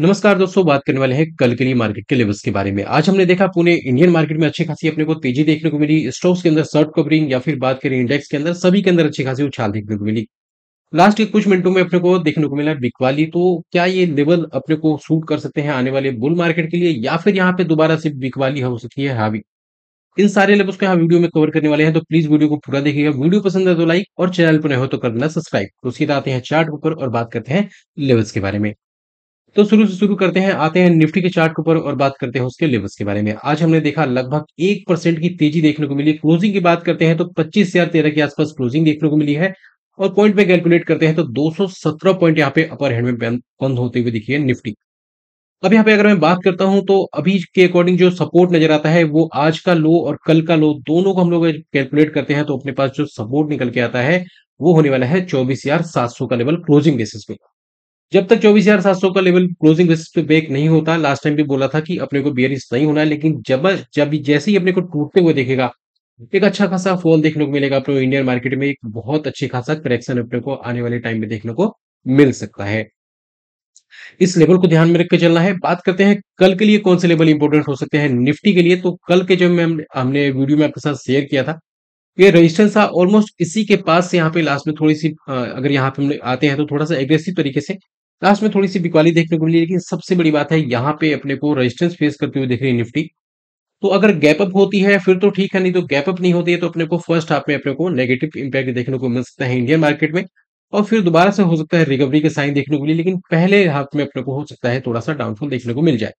नमस्कार दोस्तों बात करने वाले हैं कल के लिए मार्केट के लेवल्स के बारे में आज हमने देखा पुणे इंडियन मार्केट में अच्छी खासी अपने को तेजी देखने को मिली स्टॉक्स के अंदर शर्ट कवरिंग या फिर बात करें इंडेक्स के अंदर सभी के अंदर अच्छी खासी उछाल देखने को मिली लास्ट के कुछ मिनटों में अपने को देखने को मिला बिकवाली तो क्या ये लेवल अपने को सूट कर सकते हैं आने वाले बुल मार्केट के लिए या फिर यहाँ पे दोबारा से बिकवाली हो सकती है हावी इन सारे लेवल्स को यहाँ वीडियो में कवर करने वाले हैं तो प्लीज वीडियो को पूरा देखिएगा वीडियो पसंद है तो लाइक और चैनल पर नहीं हो तो कर सब्सक्राइब तो सीधा आते हैं चार्ट ऊपर और बात करते हैं लेवल्स के बारे में तो शुरू से शुरू करते हैं आते हैं निफ्टी के चार्ट के ऊपर और बात करते हैं उसके लेवल्स के बारे में आज हमने देखा लगभग एक परसेंट की तेजी देखने को मिली क्लोजिंग की बात करते हैं तो पच्चीस हजार तेरह के आसपास क्लोजिंग देखने को मिली है और पॉइंट पे कैलकुलेट करते हैं तो 217 पॉइंट यहाँ पे अपर हैंड में बंद होते हुए दिखी निफ्टी अब यहाँ पे अगर मैं बात करता हूं तो अभी के अकॉर्डिंग जो सपोर्ट नजर आता है वो आज का लो और कल का लो दोनों को हम लोग कैलकुलेट करते हैं तो अपने पास जो सपोर्ट निकल के आता है वो होने वाला है चौबीस हजार सात सौ का लेवल क्लोजिंग बेसिस पे जब तक चौबीस हजार सात सौ का लेवल क्लोजिंग रेसिस पे ब्रेक नहीं होता लास्ट टाइम भी बोला था कि अपने को बियरिश नहीं e होना है लेकिन जब जब जैसे ही अपने को टूटते हुए देखेगा एक अच्छा खासा फॉल देखने को मिलेगा अपने इंडियन मार्केट में एक बहुत अच्छी खासा करेक्शन अपने को आने वाले टाइम में देखने को मिल सकता है इस लेवल को ध्यान में रख के चलना है बात करते हैं कल के लिए कौन से लेवल इंपोर्टेंट हो सकते हैं निफ्टी के लिए तो कल के जो हमने वीडियो में आपके साथ शेयर किया था ये रेजिस्टेंस ऑलमोस्ट इसी के पास से यहाँ पे लास्ट में थोड़ी सी अगर यहाँ पे हम आते हैं तो थोड़ा सा एग्रेसिव तरीके से लास्ट में थोड़ी सी बिकवाली देखने को मिली लेकिन सबसे बड़ी बात है यहाँ पे अपने को रेजिस्टेंस फेस करते हुए देख रही है निफ्टी तो अगर गैप अप होती है फिर तो ठीक है नहीं तो गैप अप नहीं होती है तो अपने को फर्स्ट हाफ में अपने को नेगेटिव इंपैक्ट देखने को मिल सकता है इंडियन मार्केट में और फिर दोबारा से हो सकता है रिकवरी के साइन देखने को मिली लेकिन पहले हाफ में अपने को हो सकता है थोड़ा सा डाउनफॉल देखने को मिल जाए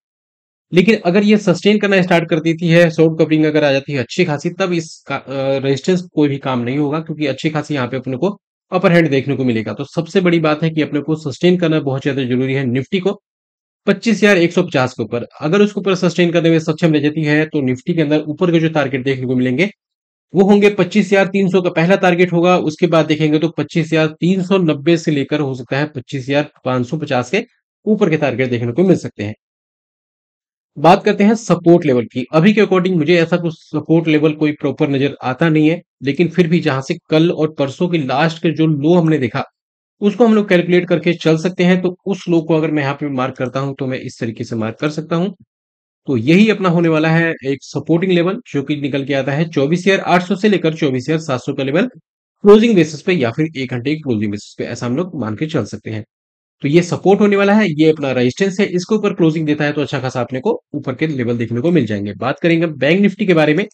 लेकिन अगर ये सस्टेन करना स्टार्ट कर देती है शॉर्ट कवरिंग अगर आ जाती है अच्छी खासी तब इस रेजिस्टेंस कोई भी काम नहीं होगा क्योंकि अच्छी खासी यहाँ पे अपने को अपर हैंड देखने को मिलेगा तो सबसे बड़ी बात है कि अपने को सस्टेन करना बहुत ज्यादा जरूरी है निफ्टी को पच्चीस हजार एक सौ पचास के ऊपर अगर उसके ऊपर सस्टेन करने में सक्षम रह जाती है तो निफ्टी के अंदर ऊपर के जो टारगेट देखने को मिलेंगे वो होंगे पच्चीस हजार तीन सौ का पहला टारगेट होगा उसके बाद देखेंगे तो पच्चीस हजार तीन सौ नब्बे से लेकर हो सकता है पच्चीस हजार पांच सौ पचास के ऊपर के टारगेट देखने को मिल सकते हैं बात करते हैं सपोर्ट लेवल की अभी के अकॉर्डिंग मुझे ऐसा कुछ सपोर्ट लेवल कोई प्रॉपर नजर आता नहीं है लेकिन फिर भी जहां से कल और परसों के लास्ट के जो लो हमने देखा उसको हम लोग कैलकुलेट करके चल सकते हैं तो उस लो को अगर मैं यहाँ पे मार्क करता हूं तो मैं इस तरीके से मार्क कर सकता हूं तो यही अपना होने वाला है एक सपोर्टिंग लेवल जो कि निकल के आता है चौबीस हजार आठ सौ से लेकर चौबीस हजार सात सौ का लेवल क्लोजिंग बेसिस पे या फिर एक घंटे की क्लोजिंग बेसिस पे ऐसा हम लोग मान के चल सकते हैं तो ये सपोर्ट होने वाला है ये अपना रेजिस्टेंस है इसके ऊपर क्लोजिंग देता है तो अच्छा खासा अपने को ऊपर के लेवल देखने को मिल जाएंगे बात करेंगे बैंक निफ्टी के बारे में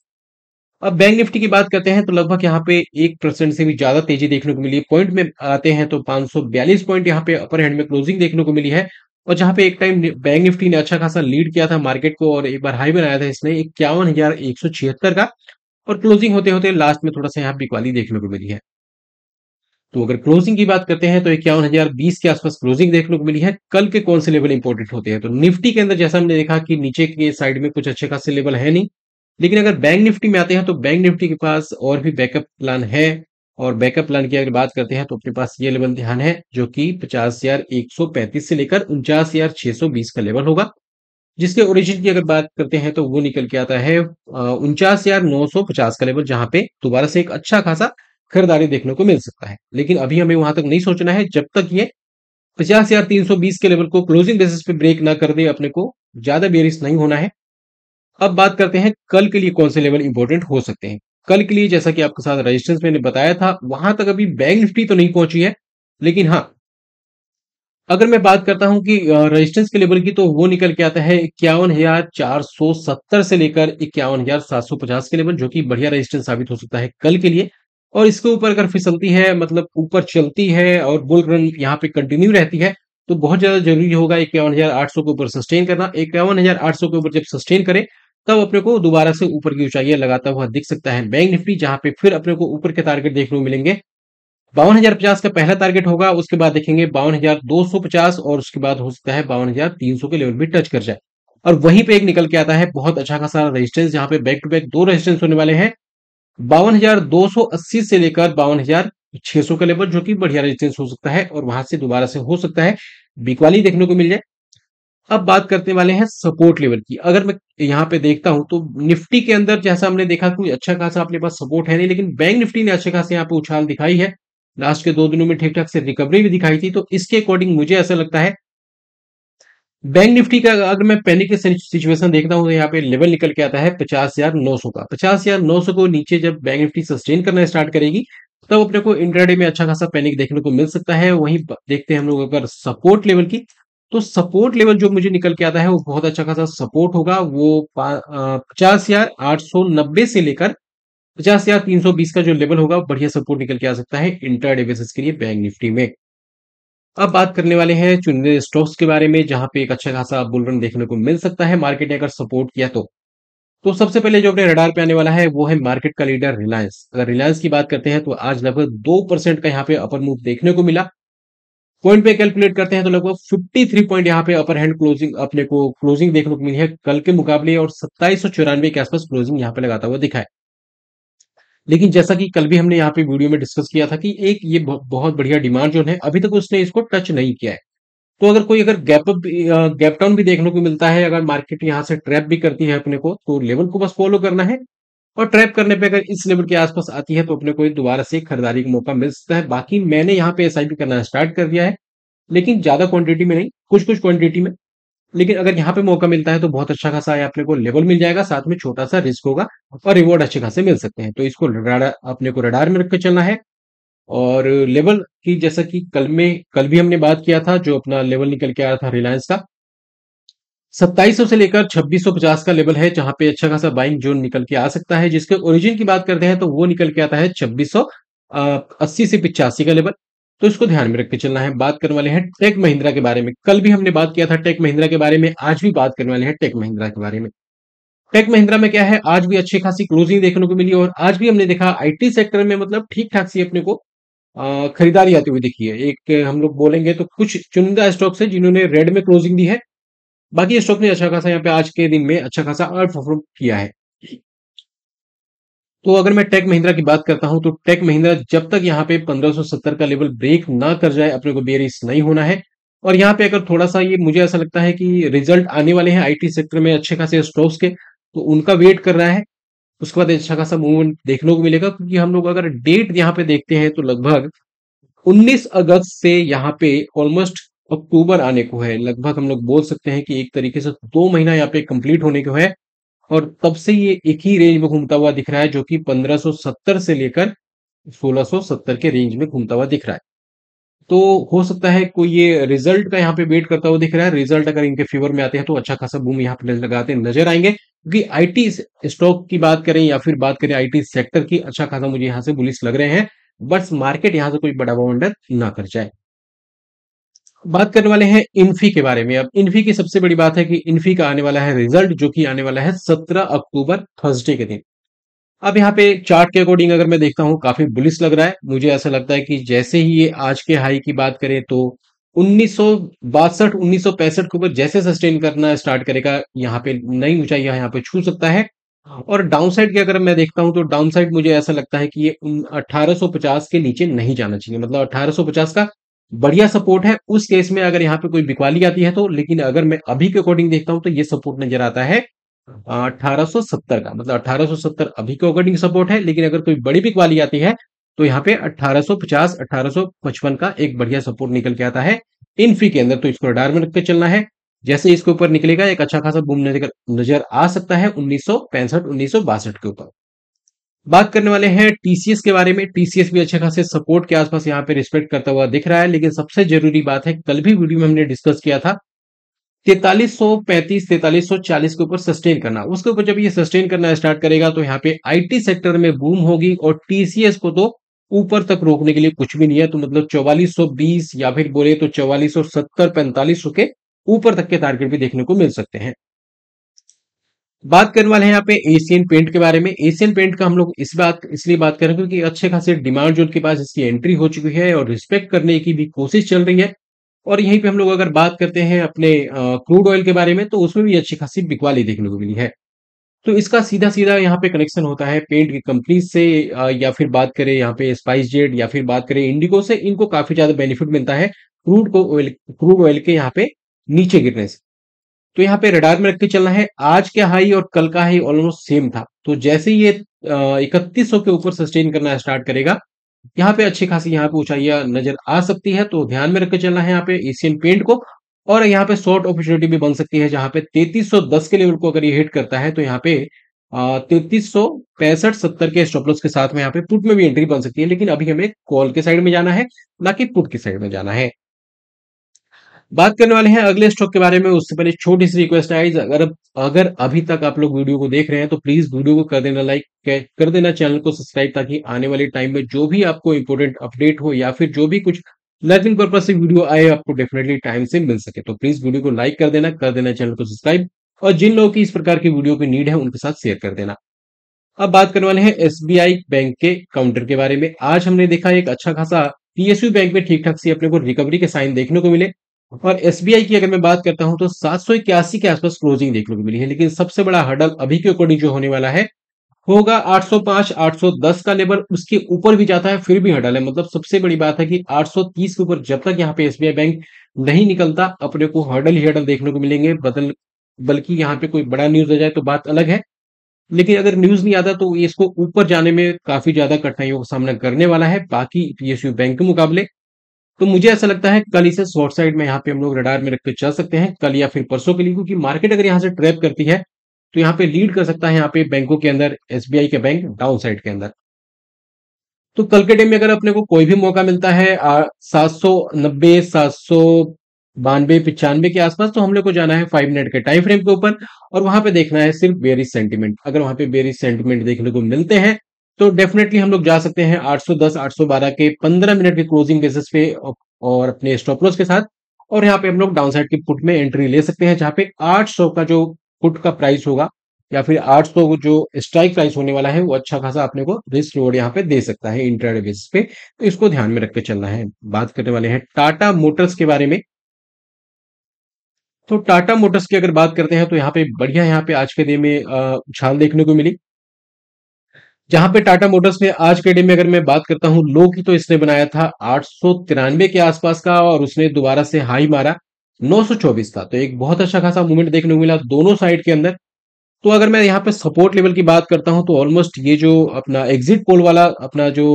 अब बैंक निफ्टी की बात करते हैं तो लगभग यहाँ पे एक परसेंट से भी ज्यादा तेजी देखने को मिली है पॉइंट में आते हैं तो 542 पॉइंट यहाँ पे अपर हैंड में क्लोजिंग देखने को मिली है और जहाँ पे एक टाइम बैंक निफ्टी ने अच्छा खासा लीड किया था मार्केट को और एक बार हाई बनाया था इसने इक्यावन का और क्लोजिंग होते होते लास्ट में थोड़ा सा यहाँ बिकवाली देखने को मिली है तो अगर क्लोजिंग की बात करते हैं तो इक्यावन हजार बीस के आसपास क्लोजिंग देखने को मिली है कल के कौन से लेवल इंपॉर्टेंट होते हैं तो निफ्टी के अंदर जैसा हमने देखा कि नीचे के साइड में कुछ अच्छे खासे लेवल है नहीं लेकिन अगर बैंक निफ्टी में आते हैं तो बैंक निफ्टी के पास और भी बैकअप प्लान है और बैकअप प्लान की अगर बात करते हैं तो अपने पास ये लेवल ध्यान है जो कि पचास हजार एक सौ पैंतीस से लेकर उनचास हजार छह सौ बीस का लेवल होगा जिसके ओरिजिन की अगर बात करते हैं तो वो निकल के आता है उनचास हजार नौ सौ पचास का लेवल जहां पे दोबारा से एक अच्छा खासा खरीदारी देखने को मिल सकता है लेकिन अभी हमें वहां तक नहीं सोचना है जब तक ये पचास हजार तीन सौ बीस के लेवल को क्लोजिंग बेसिस पे ब्रेक ना कर दे अपने को ज्यादा बेरिस नहीं होना है अब बात करते हैं कल के लिए कौन से लेवल इंपॉर्टेंट हो सकते हैं कल के लिए जैसा कि आपके साथ रजिस्टेंस मैंने बताया था वहां तक अभी बैंक निफ्टी तो नहीं पहुंची है लेकिन हाँ अगर मैं बात करता हूं कि रजिस्टेंस के लेवल की तो वो निकल के आता है इक्यावन हजार चार सौ सत्तर से लेकर इक्यावन हजार सात सौ पचास के लेवल जो कि बढ़िया रजिस्टेंस साबित हो सकता है कल के लिए और इसके ऊपर अगर फिसलती है मतलब ऊपर चलती है और बुल रन यहाँ पे कंटिन्यू रहती है तो बहुत ज्यादा जरूरी होगा इक्यावन हजार आठ सौ के ऊपर सस्टेन करना इक्यावन हजार आठ सौ के ऊपर जब सस्टेन करें तब अपने को दोबारा से ऊपर की ऊंचाइया लगाता हुआ दिख सकता है बैंक निफ्टी जहां पे फिर अपने को ऊपर के टारगेट देखने को मिलेंगे बावन हजार पचास का पहला टारगेट होगा उसके बाद देखेंगे बावन हजार दो सौ पचास और उसके बाद हो सकता है बावन हजार तीन सौ के लेवल भी टच कर जाए और वहीं पे एक निकल के आता है बहुत अच्छा खासा रेजिस्टेंस जहाँ पे बैक टू बैक दो रेजिस्टेंस होने वाले हैं बावन हजार दो सौ अस्सी से लेकर बावन हजार छह सौ का लेवल जो कि बढ़िया रेजिस्टेंस हो सकता है और वहां से दोबारा से हो सकता है बिकवाली देखने को मिल जाए अब बात करने वाले हैं सपोर्ट लेवल की अगर मैं यहां पे देखता हूं तो निफ्टी के अंदर जैसा हमने देखा कोई अच्छा खासा अपने पास सपोर्ट है नहीं लेकिन बैंक निफ्टी ने अच्छे खासे यहाँ पे उछाल दिखाई है लास्ट के दो दिनों में ठीक ठाक से रिकवरी भी दिखाई थी तो इसके अकॉर्डिंग मुझे ऐसा लगता है बैंक निफ्टी का अगर मैं पैनिक के सिचुएशन देखता हूँ तो यहाँ पे लेवल निकल के आता है पचास हजार नौ सौ का पचास हजार नौ सौ को नीचे जब बैंक निफ्टी सस्टेन करना स्टार्ट करेगी तब अपने को इंटरडे में अच्छा खासा पैनिक देखने को मिल सकता है वहीं देखते हैं हम लोग अगर सपोर्ट लेवल की तो सपोर्ट लेवल जो मुझे निकल के आता है वो बहुत अच्छा खासा सपोर्ट होगा वो पचास हजार आठ सौ नब्बे से लेकर पचास हजार तीन सौ बीस का जो लेवल होगा बढ़िया सपोर्ट निकल के आ सकता है इंटरडे बेसिस के लिए बैंक निफ्टी में अब बात करने वाले हैं चुनिंदे स्टॉक्स के बारे में जहां पे एक अच्छा खासा बुलरन देखने को मिल सकता है मार्केट ने अगर सपोर्ट किया तो तो सबसे पहले जो अपने रडार पे आने वाला है वो है मार्केट का लीडर रिलायंस अगर रिलायंस की बात करते हैं तो आज लगभग दो परसेंट का यहाँ पे अपर मूव देखने को मिला पॉइंट पे कैलकुलेट करते हैं तो लगभग फिफ्टी थ्री पॉइंट यहाँ पे अपर हैंड क्लोजिंग अपने को क्लोजिंग देखने को मिली है कल के मुकाबले और सत्ताईस के आसपास क्लोजिंग यहाँ पे लगाता हुआ दिखाया लेकिन जैसा कि कल भी हमने यहाँ पे वीडियो में डिस्कस किया था कि एक ये बहुत बढ़िया डिमांड जोन है अभी तक उसने इसको टच नहीं किया है तो अगर कोई अगर गैप अप गैप डाउन भी देखने को मिलता है अगर मार्केट यहाँ से ट्रैप भी करती है अपने को तो लेवल को बस फॉलो करना है और ट्रैप करने पे अगर इस लेवल के आसपास आती है तो अपने को दोबारा से खरीदारी का मौका मिल सकता है बाकी मैंने यहाँ पे एस करना स्टार्ट कर दिया है लेकिन ज्यादा क्वांटिटी में नहीं कुछ कुछ क्वांटिटी में लेकिन अगर यहाँ पे मौका मिलता है तो बहुत अच्छा खासा अपने को लेवल मिल जाएगा साथ में छोटा सा रिस्क होगा और रिवॉर्ड अच्छे खासे मिल सकते हैं तो इसको अपने को रडार में रखकर चलना है और लेवल की जैसा कि कल में कल भी हमने बात किया था जो अपना लेवल निकल के आया था रिलायंस का सत्ताईस से लेकर छब्बीस का लेवल है जहां पे अच्छा खासा बाइंग जोन निकल के आ सकता है जिसके ओरिजिन की बात करते हैं तो वो निकल के आता है अस्सी से पिचासी का लेवल तो इसको ध्यान में रखकर चलना है बात करने वाले हैं टेक महिंद्रा के बारे में कल भी हमने बात किया था टेक महिंद्रा के बारे में आज भी बात करने वाले हैं टेक महिंद्रा के बारे में टेक महिंद्रा में क्या है आज भी अच्छी खासी क्लोजिंग देखने को मिली और आज भी हमने देखा आईटी सेक्टर में मतलब ठीक ठाक सी अपने को खरीदारी आती हुई दिखी है एक हम लोग बोलेंगे तो कुछ चुनिंदा स्टॉक्स है जिन्होंने रेड में क्लोजिंग दी है बाकी स्टॉक ने अच्छा खासा यहाँ पे आज के दिन में अच्छा खासा अर्थ परफॉर्म किया है तो अगर मैं टेक महिंद्रा की बात करता हूं तो टेक महिंद्रा जब तक यहाँ पे 1570 का लेवल ब्रेक ना कर जाए अपने को बेरिस नहीं होना है और यहाँ पे अगर थोड़ा सा ये मुझे ऐसा लगता है कि रिजल्ट आने वाले हैं आईटी सेक्टर में अच्छे खासे स्टॉक्स के तो उनका वेट कर रहा है उसके बाद अच्छा खासा मूवमेंट देखने को मिलेगा क्योंकि हम लोग अगर डेट यहाँ पे देखते हैं तो लगभग 19 अगस्त से यहाँ पे ऑलमोस्ट अक्टूबर आने को है लगभग हम लोग बोल सकते हैं कि एक तरीके से दो महीना यहाँ पे कंप्लीट होने को है और तब से ये एक ही रेंज में घूमता हुआ दिख रहा है जो कि 1570 से लेकर 1670 के रेंज में घूमता हुआ दिख रहा है तो हो सकता है कोई ये रिजल्ट का यहाँ पे वेट करता हुआ दिख रहा है रिजल्ट अगर इनके फेवर में आते हैं तो अच्छा खासा बूम यहाँ पे लगाते नजर आएंगे क्योंकि आईटी स्टॉक की बात करें या फिर बात करें आईटी सेक्टर की अच्छा खासा मुझे यहाँ से बुलिस लग रहे हैं बट मार्केट यहाँ से कोई बड़ा बवंडर ना कर जाए बात करने वाले हैं इन्फी के बारे में अब इन्फी की सबसे बड़ी बात है कि इन्फी का आने वाला है रिजल्ट जो कि आने वाला है सत्रह अक्टूबर थर्सडे के दिन अब यहाँ पे चार्ट के अकॉर्डिंग अगर मैं देखता हूँ काफी बुलिस लग रहा है मुझे ऐसा लगता है कि जैसे ही ये आज के हाई की बात करें तो उन्नीस सौ बासठ उन्नीस के ऊपर जैसे सस्टेन करना स्टार्ट करेगा यहाँ पे नई ऊंचाई यहाँ पे छू सकता है और डाउन साइड की अगर मैं देखता हूं तो डाउन साइड मुझे ऐसा लगता है कि ये 1850 के नीचे नहीं जाना चाहिए मतलब 1850 का बढ़िया सपोर्ट है उस केस में अगर यहाँ पे कोई बिकवाली आती है तो लेकिन अगर मैं अभी के अकॉर्डिंग देखता हूं तो ये सपोर्ट नजर आता है 1870 हाँ। का मतलब 1870 अभी के अकॉर्डिंग सपोर्ट है लेकिन अगर कोई बड़ी बिकवाली आती है तो यहाँ पे 1850 1855 का एक बढ़िया सपोर्ट निकल के आता है इनफी के अंदर तो इसको रडार में रखकर चलना है जैसे इसके ऊपर निकलेगा एक अच्छा खासा बूम नजर आ सकता है उन्नीस सौ के ऊपर बात करने वाले हैं टीसीएस के बारे में टीसीएस भी अच्छे खासे सपोर्ट के आसपास यहाँ पे रिस्पेक्ट करता हुआ दिख रहा है लेकिन सबसे जरूरी बात है कल भी वीडियो में हमने डिस्कस किया था तैतालीस सौ पैंतीस तैतालीस सौ चालीस के ऊपर सस्टेन करना उसके ऊपर जब ये सस्टेन करना स्टार्ट करेगा तो यहाँ पे आईटी सेक्टर में बूम होगी और टीसीएस को तो ऊपर तक रोकने के लिए कुछ भी नहीं है तो मतलब चौवालीस सौ बीस या फिर बोले तो चौवालीस सौ सत्तर पैंतालीस सौ के ऊपर तक के टारगेट भी देखने को मिल सकते हैं बात करने वाले हैं यहाँ पे एशियन पेंट के बारे में एशियन पेंट का हम लोग इस बात इसलिए बात कर रहे हैं क्योंकि अच्छे खासे डिमांड जो उनके पास इसकी एंट्री हो चुकी है और रिस्पेक्ट करने की भी कोशिश चल रही है और यहीं पे हम लोग अगर बात करते हैं अपने क्रूड ऑयल के बारे में तो उसमें भी अच्छी खासी बिकवाली देखने को मिली है तो इसका सीधा सीधा यहाँ पे कनेक्शन होता है पेंट की कंपनीज से या फिर बात करें यहाँ पे स्पाइस जेट या फिर बात करें इंडिगो से इनको काफी ज्यादा बेनिफिट मिलता है क्रूड को ऑयल क्रूड ऑयल के यहाँ पे नीचे गिरने से तो यहाँ पे रडार में रख के चलना है आज का हाई और कल का हाई ऑलमोस्ट सेम था तो जैसे ये इकतीस के ऊपर सस्टेन करना स्टार्ट करेगा यहाँ पे अच्छी खासी यहाँ पे ऊंचाइयां नजर आ सकती है तो ध्यान में रख के चलना है यहाँ पे एशियन पेंट को और यहाँ पे शॉर्ट अपॉर्चुनिटी भी बन सकती है जहाँ पे 3310 के लेवल को अगर ये हिट करता है तो यहाँ पे तैतीस सौ पैंसठ सत्तर के स्टॉपलॉस के साथ में यहाँ पे पुट में भी एंट्री बन सकती है लेकिन अभी हमें कॉल के साइड में जाना है ना कि पुट के साइड में जाना है बात करने वाले हैं अगले स्टॉक के बारे में उससे पहले छोटी सी रिक्वेस्ट आई अगर अगर अभी तक आप लोग वीडियो को देख रहे हैं तो प्लीज वीडियो को कर देना लाइक कर देना चैनल को सब्सक्राइब ताकि आने वाले टाइम में जो भी आपको इंपोर्टेंट अपडेट हो या फिर जो भी कुछ लर्निंग पर्पज से वीडियो आए आपको डेफिनेटली टाइम से मिल सके तो प्लीज वीडियो को लाइक कर देना कर देना चैनल को सब्सक्राइब और जिन लोगों की इस प्रकार की वीडियो की नीड है उनके साथ शेयर कर देना अब बात करने वाले हैं एसबीआई बैंक के काउंटर के बारे में आज हमने देखा एक अच्छा खासा पीएसयू बैंक में ठीक ठाक सी अपने को रिकवरी के साइन देखने को मिले और एस की अगर मैं बात करता हूं तो सात के आसपास क्लोजिंग देखने को मिली है लेकिन सबसे बड़ा हडल अभी के अकॉर्डिंग जो होने वाला है होगा 805 810 का लेवल उसके ऊपर भी जाता है फिर भी हडल है मतलब सबसे बड़ी बात है कि 830 के ऊपर जब तक यहाँ पे एसबीआई बैंक नहीं निकलता अपने को हडल ही हडल देखने को मिलेंगे बदल बल्कि यहाँ पे कोई बड़ा न्यूज आ जाए तो बात अलग है लेकिन अगर न्यूज नहीं आता तो इसको ऊपर जाने में काफी ज्यादा कठिनाइयों का सामना करने वाला है बाकी पीएसयू बैंक के मुकाबले तो मुझे ऐसा लगता है कल इसे शॉर्ट साइड में यहाँ पे हम लोग रडार में रखकर चल सकते हैं कल या फिर परसों के लिए क्योंकि मार्केट अगर यहाँ से ट्रैप करती है तो यहाँ पे लीड कर सकता है यहाँ पे बैंकों के अंदर एसबीआई के बैंक डाउन साइड के अंदर तो कल के डे में अगर अपने को कोई भी मौका मिलता है सात सौ नब्बे सात सौ बानवे पिचानवे के आसपास तो हम लोग को जाना है फाइव मिनट के टाइम फ्रेम के ऊपर और वहां पे देखना है सिर्फ बेरिस सेंटीमेंट अगर वहां पे बेरिस सेंटीमेंट देखने को मिलते हैं तो डेफिनेटली हम लोग जा सकते हैं 810 812 के 15 मिनट के क्लोजिंग बेसिस पे और अपने स्टॉप लॉस के साथ और यहाँ पे हम लोग डाउन साइड की पुट में एंट्री ले सकते हैं जहां पे 800 का जो पुट का प्राइस होगा या फिर 800 जो स्ट्राइक प्राइस होने वाला है वो अच्छा खासा अपने को रिस्क रिवॉर्ड यहाँ पे दे सकता है इंटरनेट बेसिस पे तो इसको ध्यान में रख के चलना है बात करने वाले हैं टाटा मोटर्स के बारे में तो टाटा मोटर्स की अगर बात करते हैं तो यहाँ पे बढ़िया यहाँ पे आज के दिन में उछाल देखने को मिली जहां पे टाटा मोटर्स ने आज के डे में अगर मैं बात करता हूं लो की तो इसने बनाया था आठ के आसपास का और उसने दोबारा से हाई मारा 924 का तो एक बहुत अच्छा खासा मूवमेंट देखने को मिला दोनों साइड के अंदर तो अगर मैं यहाँ पे सपोर्ट लेवल की बात करता हूं तो ऑलमोस्ट ये जो अपना एग्जिट पोल वाला अपना जो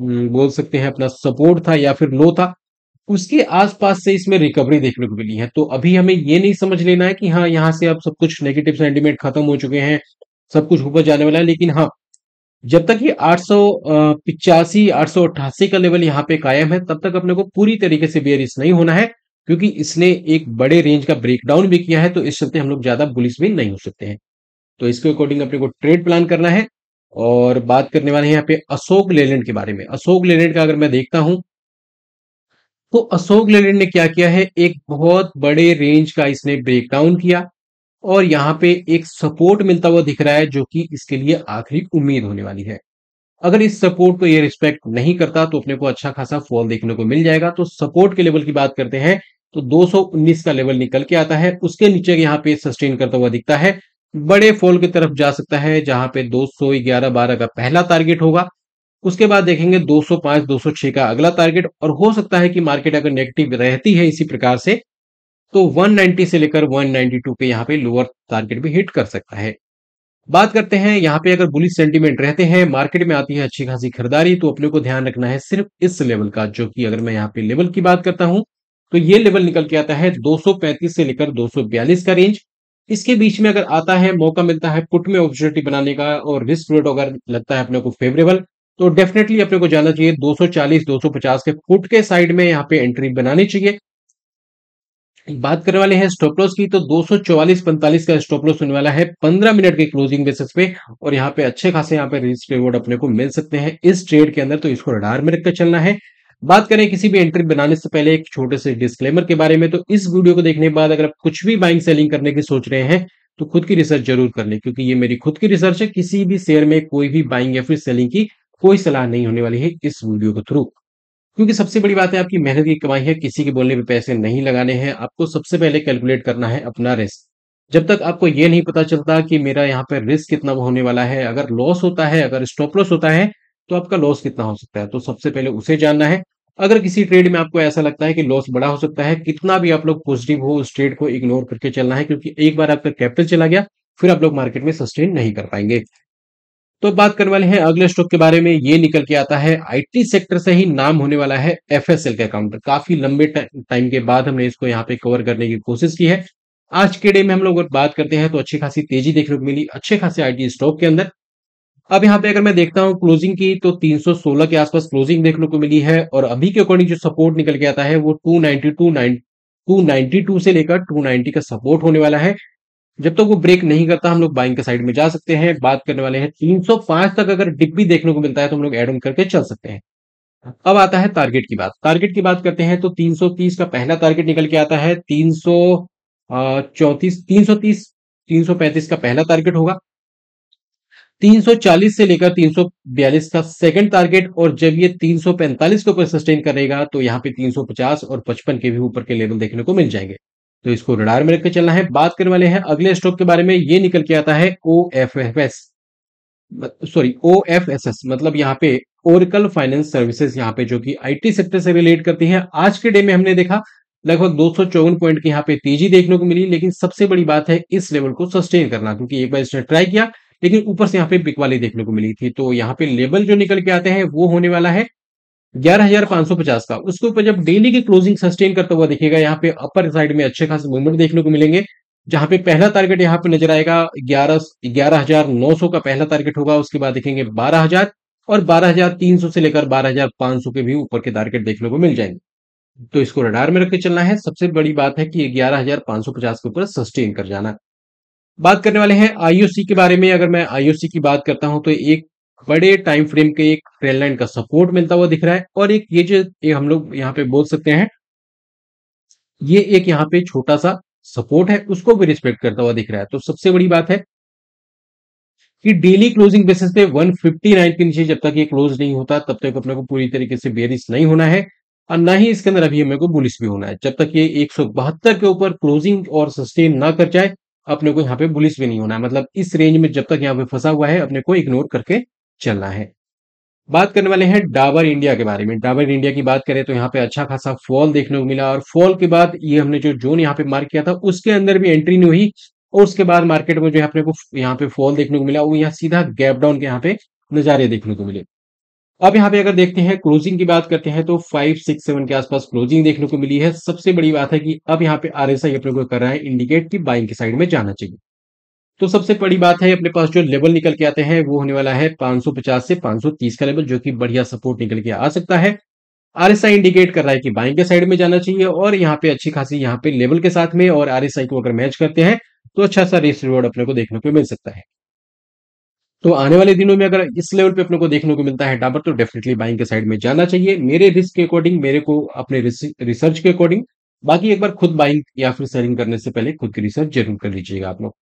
हम्म, बोल सकते हैं अपना सपोर्ट था या फिर लो था उसके आसपास से इसमें रिकवरी देखने को मिली है तो अभी हमें ये नहीं समझ लेना है कि हाँ यहाँ से अब सब कुछ नेगेटिव सेंटिमेंट खत्म हो चुके हैं सब कुछ ऊपर जाने वाला है लेकिन हाँ जब तक ये आठ सौ पिचासी आठ सौ अट्ठासी का लेवल यहाँ पे कायम है तब तक अपने को पूरी तरीके से बेयरिस नहीं होना है क्योंकि इसने एक बड़े रेंज का ब्रेकडाउन भी किया है तो इस चलते हम लोग ज्यादा बुलिस भी नहीं हो सकते हैं तो इसके अकॉर्डिंग अपने को ट्रेड प्लान करना है और बात करने वाले हैं यहाँ पे अशोक लेलैंड के बारे में अशोक लेलैंड का अगर मैं देखता हूं तो अशोक लेलैंड ने क्या किया है एक बहुत बड़े रेंज का इसने ब्रेकडाउन किया और यहाँ पे एक सपोर्ट मिलता हुआ दिख रहा है जो कि इसके लिए आखिरी उम्मीद होने वाली है अगर इस सपोर्ट को ये रिस्पेक्ट नहीं करता तो अपने को अच्छा खासा फॉल देखने को मिल जाएगा तो सपोर्ट के लेवल की बात करते हैं तो 219 का लेवल निकल के आता है उसके नीचे यहाँ पे सस्टेन करता हुआ दिखता है बड़े फॉल की तरफ जा सकता है जहां पे 211 सौ का पहला टारगेट होगा उसके बाद देखेंगे 205 206 का अगला टारगेट और हो सकता है कि मार्केट अगर नेगेटिव रहती है इसी प्रकार से तो 190 से लेकर 192 पे यहाँ पे लोअर टारगेट भी हिट कर सकता है बात करते हैं यहाँ पे अगर बुलिस सेंटीमेंट रहते हैं मार्केट में आती है अच्छी खासी खरीदारी तो अपने को ध्यान रखना है सिर्फ इस लेवल का जो कि अगर मैं यहाँ पे लेवल की बात करता हूँ तो ये लेवल निकल के आता है 235 से लेकर 242 का रेंज इसके बीच में अगर आता है मौका मिलता है पुट में अपॉर्चुनिटी बनाने का और रिस्क रेट अगर लगता है अपने को फेवरेबल तो डेफिनेटली अपने को जाना चाहिए 240 250 के फुट के साइड में यहाँ पे एंट्री बनानी चाहिए बात करने वाले हैं स्टॉप लॉस की तो 244.45 का स्टॉप लॉस होने वाला है 15 मिनट के क्लोजिंग बेसिस पे और यहाँ पे अच्छे खासे यहाँ पे रिस्क रिवॉर्ड अपने को मिल सकते हैं इस ट्रेड के अंदर तो इसको रडार में रखकर चलना है बात करें किसी भी एंट्री बनाने से पहले एक छोटे से डिस्क्लेमर के बारे में तो इस वीडियो को देखने के बाद अगर आप कुछ भी बाइंग सेलिंग करने की सोच रहे हैं तो खुद की रिसर्च जरूर कर लें क्योंकि ये मेरी खुद की रिसर्च है किसी भी शेयर में कोई भी बाइंग या फिर सेलिंग की कोई सलाह नहीं होने वाली है इस वीडियो के थ्रू क्योंकि सबसे बड़ी बात है आपकी मेहनत की कमाई है किसी के बोलने पर पैसे नहीं लगाने हैं आपको सबसे पहले कैलकुलेट करना है अपना रिस्क जब तक आपको ये नहीं पता चलता कि मेरा यहाँ पर रिस्क कितना होने वाला है अगर लॉस होता है अगर स्टॉप लॉस होता है तो आपका लॉस कितना हो सकता है तो सबसे पहले उसे जानना है अगर किसी ट्रेड में आपको ऐसा लगता है कि लॉस बड़ा हो सकता है कितना भी आप लोग पॉजिटिव हो उस ट्रेड को इग्नोर करके चलना है क्योंकि एक बार आपका कैपिटल चला गया फिर आप लोग मार्केट में सस्टेन नहीं कर पाएंगे तो बात करने वाले हैं अगले स्टॉक के बारे में ये निकल के आता है आईटी सेक्टर से ही नाम होने वाला है एफएसएल का अकाउंटर काफी लंबे टाइम के बाद हमने इसको यहाँ पे कवर करने की कोशिश की है आज के डे में हम लोग अगर बात करते हैं तो अच्छी खासी तेजी देखने को मिली अच्छे खासे आईटी स्टॉक के अंदर अब यहाँ पे अगर मैं देखता हूँ क्लोजिंग की तो 316 के आसपास क्लोजिंग देखने को मिली है और अभी के अकॉर्डिंग जो सपोर्ट निकल के आता है वो 292 टू से लेकर 290 का सपोर्ट होने वाला है जब तक तो वो ब्रेक नहीं करता हम लोग बाइंग के साइड में जा सकते हैं बात करने वाले हैं 305 तक अगर डिप भी देखने को मिलता है तो हम लोग एड ऑन करके चल सकते हैं अब आता है टारगेट की बात टारगेट की बात करते हैं तो 330 का पहला टारगेट निकल के आता है तीन सौ चौंतीस तीन सौ तीस तीन सौ पैंतीस का पहला टारगेट होगा 340 से लेकर 342 का सेकंड टारगेट और जब ये 345 के ऊपर सस्टेन करेगा तो यहाँ पे 350 और 55 के भी ऊपर के लेवल देखने को मिल जाएंगे तो इसको रडार में रखकर चलना है बात करने वाले हैं अगले स्टॉक के बारे में ये निकल के आता है O F F S sorry O F S S मतलब यहाँ पे ओरिकल फाइनेंस सर्विसेज यहाँ पे जो कि आईटी सेक्टर से रिलेट करती है आज के डे में हमने देखा लगभग दो पॉइंट की यहाँ पे तेजी देखने को मिली लेकिन सबसे बड़ी बात है इस लेवल को सस्टेन करना क्योंकि एक बार इसने ट्राई किया लेकिन ऊपर से यहाँ पे बिकवाली देखने को मिली थी तो यहाँ पे लेवल जो निकल के आते हैं वो होने वाला है ग्यारह हजार पांच सौ पचास का उसके ऊपर जब डेली की क्लोजिंग सस्टेन करता हुआ देखिएगा यहाँ पे अपर साइड में अच्छे खास मूवमेंट देखने को मिलेंगे जहां पे पहला टारगेट यहाँ पे नजर आएगा ग्यारह ग्यारह हजार नौ सौ का पहला टारगेट होगा उसके बाद देखेंगे बारह हजार और बारह हजार तीन सौ से लेकर बारह हजार पांच सौ के भी ऊपर के टारगेट देखने को मिल जाएंगे तो इसको रडार में रख के चलना है सबसे बड़ी बात है कि ग्यारह हजार पांच सौ पचास के ऊपर सस्टेन कर जाना बात करने वाले हैं आईओसी के बारे में अगर मैं आईओसी की बात करता हूं तो एक बड़े टाइम फ्रेम के एक ट्रेन लाइन का सपोर्ट मिलता हुआ दिख रहा है और एक ये जो ये हम लोग यहाँ पे बोल सकते हैं ये एक यहाँ पे छोटा सा सपोर्ट है उसको भी रिस्पेक्ट करता हुआ दिख रहा है तो सबसे बड़ी बात है कि डेली क्लोजिंग बेसिस पे 159 के नीचे जब तक ये क्लोज नहीं होता तब तक अपने को पूरी तरीके से बेरिस नहीं होना है और ना ही इसके अंदर अभी हमें को बुलिस भी होना है जब तक ये एक के ऊपर क्लोजिंग और सस्टेन ना कर जाए अपने को यहाँ पे बुलिस भी नहीं होना है मतलब इस रेंज में जब तक यहाँ पे फंसा हुआ है अपने को इग्नोर करके चलना है बात करने वाले हैं डाबर इंडिया के बारे में डाबर इंडिया की बात करें तो यहाँ पे अच्छा खासा फॉल देखने को मिला और फॉल के बाद ये हमने जो जोन यहाँ पे मार्क किया था उसके अंदर भी एंट्री नहीं हुई और उसके बाद मार्केट में जो है अपने को यहाँ पे फॉल देखने को मिला वो यहाँ सीधा गैप डाउन के यहाँ पे नजारे देखने को मिले अब यहाँ पे अगर देखते हैं क्लोजिंग की बात करते हैं तो फाइव सिक्स सेवन के आसपास क्लोजिंग देखने को मिली है सबसे बड़ी बात है कि अब यहाँ पे आर अपने को कर रहा है इंडिकेट की बाइंग की साइड में जाना चाहिए तो सबसे बड़ी बात है अपने पास जो लेवल निकल के आते हैं वो होने वाला है 550 से 530 का लेवल जो कि बढ़िया सपोर्ट निकल के आ सकता है आरएसआई इंडिकेट कर रहा है कि बाइंग के साइड में जाना चाहिए और यहाँ पे अच्छी खासी यहाँ पे लेवल के साथ में और आरएसआई को अगर मैच करते हैं तो अच्छा सा रेस रिवॉर्ड अपने को देखने को मिल सकता है तो आने वाले दिनों में अगर इस लेवल पे अपने को देखने को मिलता है डाबर तो डेफिनेटली बाइंग के साइड में जाना चाहिए मेरे रिस्क के अकॉर्डिंग मेरे को अपने रिसर्च के अकॉर्डिंग बाकी एक बार खुद बाइंग या फिर सेलिंग करने से पहले खुद की रिसर्च जरूर कर लीजिएगा आप लोग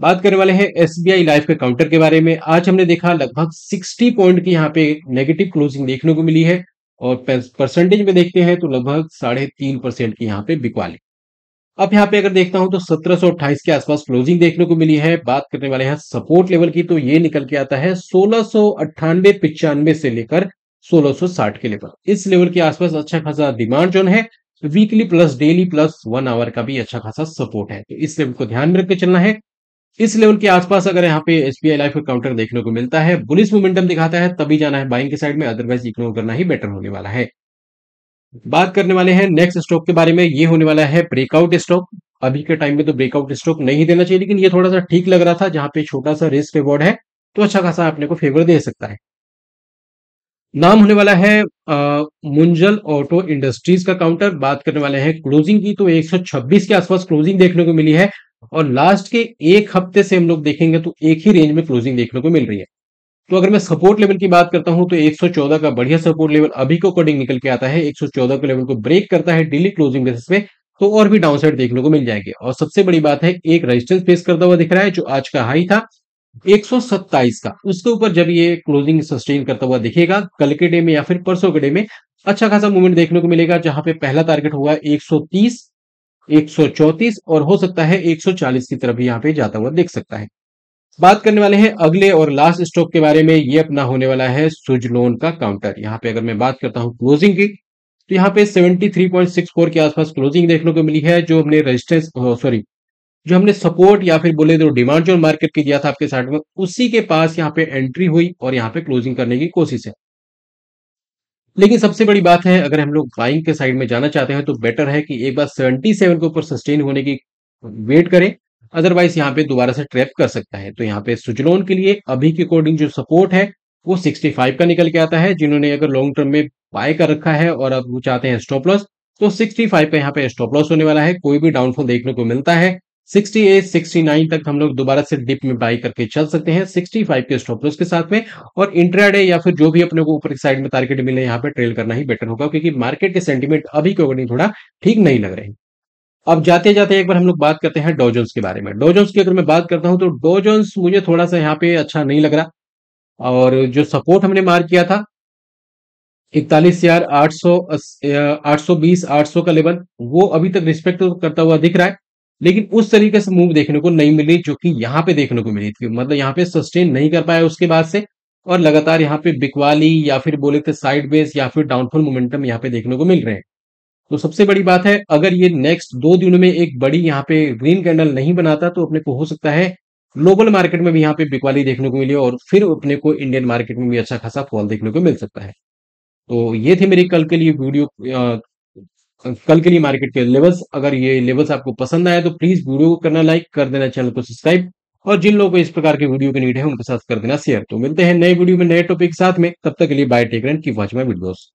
बात करने वाले हैं एस बी आई लाइफ के काउंटर के बारे में आज हमने देखा लगभग 60 पॉइंट की यहाँ पे नेगेटिव क्लोजिंग देखने को मिली है और परसेंटेज में देखते हैं तो लगभग साढ़े तीन परसेंट की यहाँ पे बिकवाली अब यहाँ पे अगर देखता हूं तो अट्ठाईस के आसपास क्लोजिंग देखने को मिली है बात करने वाले हैं सपोर्ट लेवल की तो ये निकल के आता है सोलह सौ पिचानवे से लेकर 1660 के लेवल इस लेवल के आसपास अच्छा खासा डिमांड जोन है weekly plus daily plus one hour का भी अच्छा खासा सपोर्ट है तो इस लेवल को ध्यान में रखकर चलना है इस लेवल के आसपास अगर यहाँ पे एस आई लाइफ का काउंटर देखने को मिलता है बुलिस मोमेंटम दिखाता है तभी जाना है बाइंग के साइड में अदरवाइज इग्नोर करना ही बेटर होने वाला है बात करने वाले हैं नेक्स्ट स्टॉक के बारे में ये होने वाला है ब्रेकआउट स्टॉक अभी के टाइम में तो ब्रेकआउट स्टॉक नहीं देना चाहिए लेकिन ये थोड़ा सा ठीक लग रहा था जहाँ पे छोटा सा रिस्क रिवॉर्ड है तो अच्छा खासा अपने को फेवर दे सकता है नाम होने वाला है आ, मुंजल ऑटो इंडस्ट्रीज का काउंटर बात करने वाले हैं क्लोजिंग की तो 126 के आसपास क्लोजिंग देखने को मिली है और लास्ट के एक हफ्ते से हम लोग देखेंगे तो एक ही रेंज में क्लोजिंग देखने को मिल रही है तो अगर मैं सपोर्ट लेवल की बात करता हूं तो 114 का बढ़िया सपोर्ट लेवल अभी को अकॉर्डिंग निकल के आता है 114 के लेवल को ब्रेक करता है डेली क्लोजिंग बेसिस पे तो और भी डाउनसाइड देखने को मिल जाएंगे और सबसे बड़ी बात है एक रेजिस्टेंस फेस करता हुआ दिख रहा है जो आज का हाई था एक का उसके ऊपर जब ये क्लोजिंग सस्टेन करता हुआ दिखेगा कल के डे में या फिर परसों के डे में अच्छा खासा मूवमेंट देखने को मिलेगा जहां पे पहला टारगेट हुआ 130 134 और हो सकता है 140 की तरफ यहाँ पे जाता हुआ देख सकता है बात करने वाले हैं अगले और लास्ट स्टॉक के बारे में ये अपना होने वाला है सुजलोन का काउंटर यहाँ पे अगर मैं बात करता हूँ क्लोजिंग की तो यहाँ पे 73.64 के आसपास क्लोजिंग देखने को मिली है जो हमने रेजिस्टेंस सॉरी oh, जो हमने सपोर्ट या फिर बोले तो डिमांड जोन मार्केट की दिया था आपके साइड में उसी के पास यहाँ पे एंट्री हुई और यहाँ पे क्लोजिंग करने की कोशिश है लेकिन सबसे बड़ी बात है अगर हम लोग बाइंग के साइड में जाना चाहते हैं तो बेटर है कि एक बार सेवेंटी सेवन के ऊपर सस्टेन होने की वेट करें अदरवाइज यहाँ पे दोबारा से ट्रैप कर सकता है तो यहाँ पे सुजलोन के लिए अभी के अकॉर्डिंग जो सपोर्ट है वो 65 का निकल के आता है जिन्होंने अगर लॉन्ग टर्म में बाय कर रखा है और अब वो चाहते हैं स्टॉप लॉस तो फाइव का यहाँ पे स्टॉप लॉस होने वाला है कोई भी डाउनफॉल देखने को मिलता है 68, 69 तक हम लोग दोबारा से डिप में बाई करके चल सकते हैं 65 के स्टॉप लॉस के साथ में और इंट्राडे या फिर जो भी अपने को ऊपर की साइड में टारगेट मिले यहाँ पे ट्रेल करना ही बेटर होगा क्योंकि मार्केट के सेंटीमेंट अभी क्यों नहीं थोड़ा ठीक नहीं लग रहे अब जाते जाते एक बार हम लोग बात करते हैं डोजोन्स के बारे में डोजोन्स की अगर मैं बात करता हूं तो डोजोन्स मुझे थोड़ा सा यहाँ पे अच्छा नहीं लग रहा और जो सपोर्ट हमने मार किया था इकतालीस हजार आठ सौ आठ सौ बीस आठ सौ का लेवल वो अभी तक रिस्पेक्ट करता हुआ दिख रहा है लेकिन उस तरीके से मूव देखने को नहीं मिली जो कि यहाँ पे देखने को मिली थी मतलब यहाँ पे सस्टेन नहीं कर पाया उसके बाद से और लगातार यहाँ पे बिकवाली या फिर बोले थे साइड बेस या फिर डाउनफॉल मोमेंटम यहाँ पे देखने को मिल रहे हैं तो सबसे बड़ी बात है अगर ये नेक्स्ट दो दिनों में एक बड़ी यहाँ पे ग्रीन कैंडल नहीं बनाता तो अपने को हो सकता है ग्लोबल मार्केट में भी यहाँ पे बिकवाली देखने को मिली और फिर अपने को इंडियन मार्केट में भी अच्छा खासा फॉल देखने को मिल सकता है तो ये थे मेरी कल के लिए वीडियो कल के लिए मार्केट के लेवल्स अगर ये लेवल्स आपको पसंद आया तो प्लीज वीडियो को करना लाइक कर देना चैनल को सब्सक्राइब और जिन लोगों को इस प्रकार के वीडियो की नीड है उनके साथ कर देना शेयर तो मिलते हैं नए वीडियो में नए टॉपिक साथ में तब तक के लिए बाय टेक रेंट की वॉच माई वीडियोस